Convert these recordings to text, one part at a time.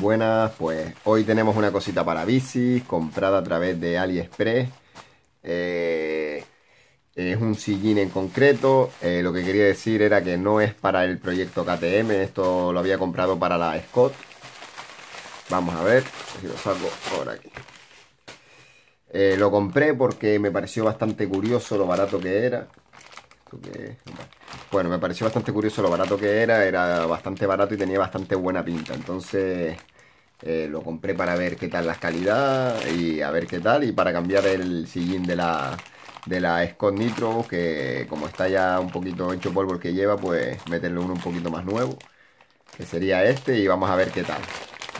Buenas, pues hoy tenemos una cosita para bici, comprada a través de AliExpress. Eh, es un sillín en concreto. Eh, lo que quería decir era que no es para el proyecto KTM, esto lo había comprado para la Scott. Vamos a ver si lo saco por aquí. Eh, lo compré porque me pareció bastante curioso lo barato que era. Esto que bueno, me pareció bastante curioso lo barato que era, era bastante barato y tenía bastante buena pinta. Entonces eh, lo compré para ver qué tal la calidad y a ver qué tal y para cambiar el sillín de la, de la Scott Nitro, que como está ya un poquito hecho polvo el que lleva, pues meterle uno un poquito más nuevo, que sería este y vamos a ver qué tal.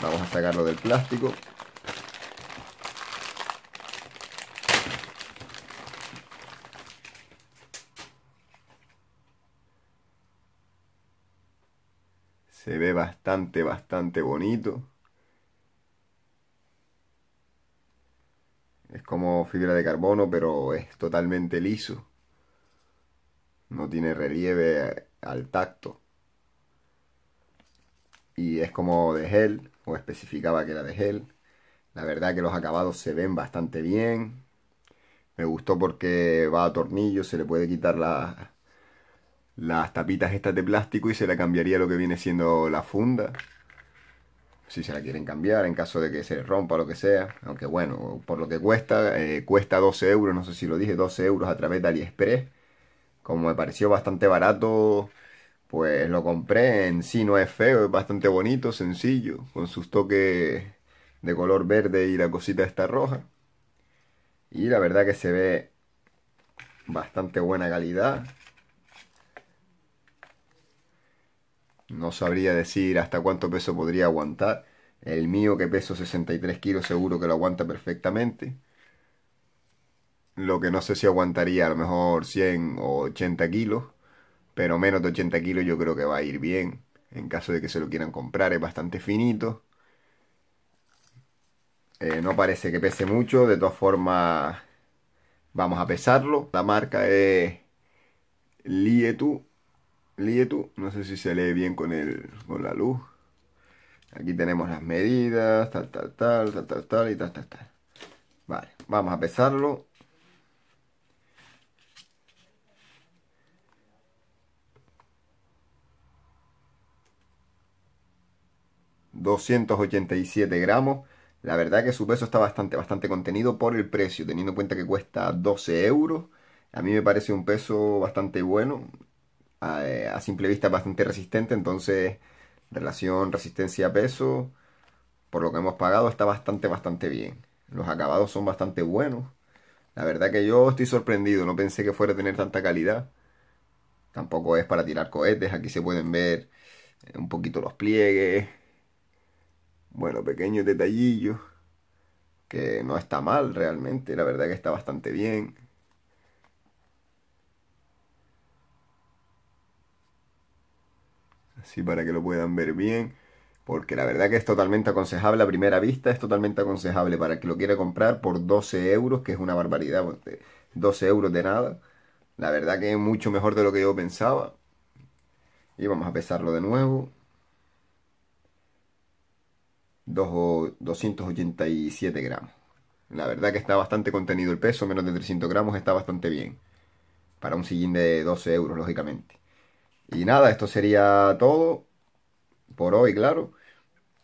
Vamos a sacarlo del plástico. Se ve bastante, bastante bonito. Es como fibra de carbono, pero es totalmente liso. No tiene relieve al tacto. Y es como de gel, o especificaba que era de gel. La verdad que los acabados se ven bastante bien. Me gustó porque va a tornillo, se le puede quitar la, las tapitas estas de plástico y se la cambiaría lo que viene siendo la funda. Si se la quieren cambiar en caso de que se rompa o lo que sea. Aunque bueno, por lo que cuesta, eh, cuesta 12 euros, no sé si lo dije, 12 euros a través de AliExpress. Como me pareció bastante barato, pues lo compré. En sí no es feo, es bastante bonito, sencillo, con sus toques de color verde y la cosita esta roja. Y la verdad que se ve bastante buena calidad No sabría decir hasta cuánto peso podría aguantar. El mío que peso 63 kilos seguro que lo aguanta perfectamente. Lo que no sé si aguantaría a lo mejor 100 o 80 kilos. Pero menos de 80 kilos yo creo que va a ir bien. En caso de que se lo quieran comprar es bastante finito. Eh, no parece que pese mucho. De todas formas vamos a pesarlo. La marca es Lietu Lietu. No sé si se lee bien con, el, la luz. Aquí tenemos las medidas, tal, tal, tal, tal, tal, tal y tal, tal, tal. Vale, vamos a pesarlo. ...287 gramos... ...la verdad que su peso está bastante, bastante contenido... ...por el precio, teniendo en cuenta que cuesta 12 euros... ...a mí me parece un peso bastante bueno a, simple vista bastante resistente, entonces relación resistencia-peso, por lo que hemos pagado, está bastante, bastante bien. Los acabados son bastante buenos. La verdad que yo estoy sorprendido, no pensé que fuera a tener tanta calidad. Tampoco es para tirar cohetes, aquí se pueden ver eh, un poquito los pliegues. Bueno, pequeños detallillos que no está mal realmente, la verdad que está bastante bien. así para que lo puedan ver bien. Porque la verdad que es totalmente aconsejable a primera vista, es totalmente aconsejable para el que lo quiera comprar por 12 euros, que es una barbaridad, 12 pues, euros de nada. La verdad que es mucho mejor de lo que yo pensaba. Y vamos a pesarlo de nuevo. 287 gramos. La verdad que está bastante contenido el peso, menos de 300 gramos está bastante bien. Para un sillín de 12 euros, lógicamente. Y nada, esto sería todo por hoy, claro.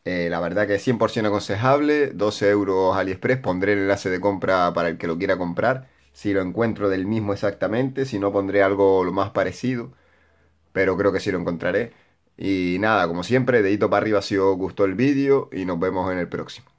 Eh, la verdad que es 100% aconsejable, 12 euros AliExpress, pondré el enlace de compra para el que lo quiera comprar, si lo encuentro del mismo exactamente, si no pondré algo lo más parecido, pero creo que sí lo encontraré. Y nada, como siempre, dedito para arriba si os gustó el vídeo y nos vemos en el próximo.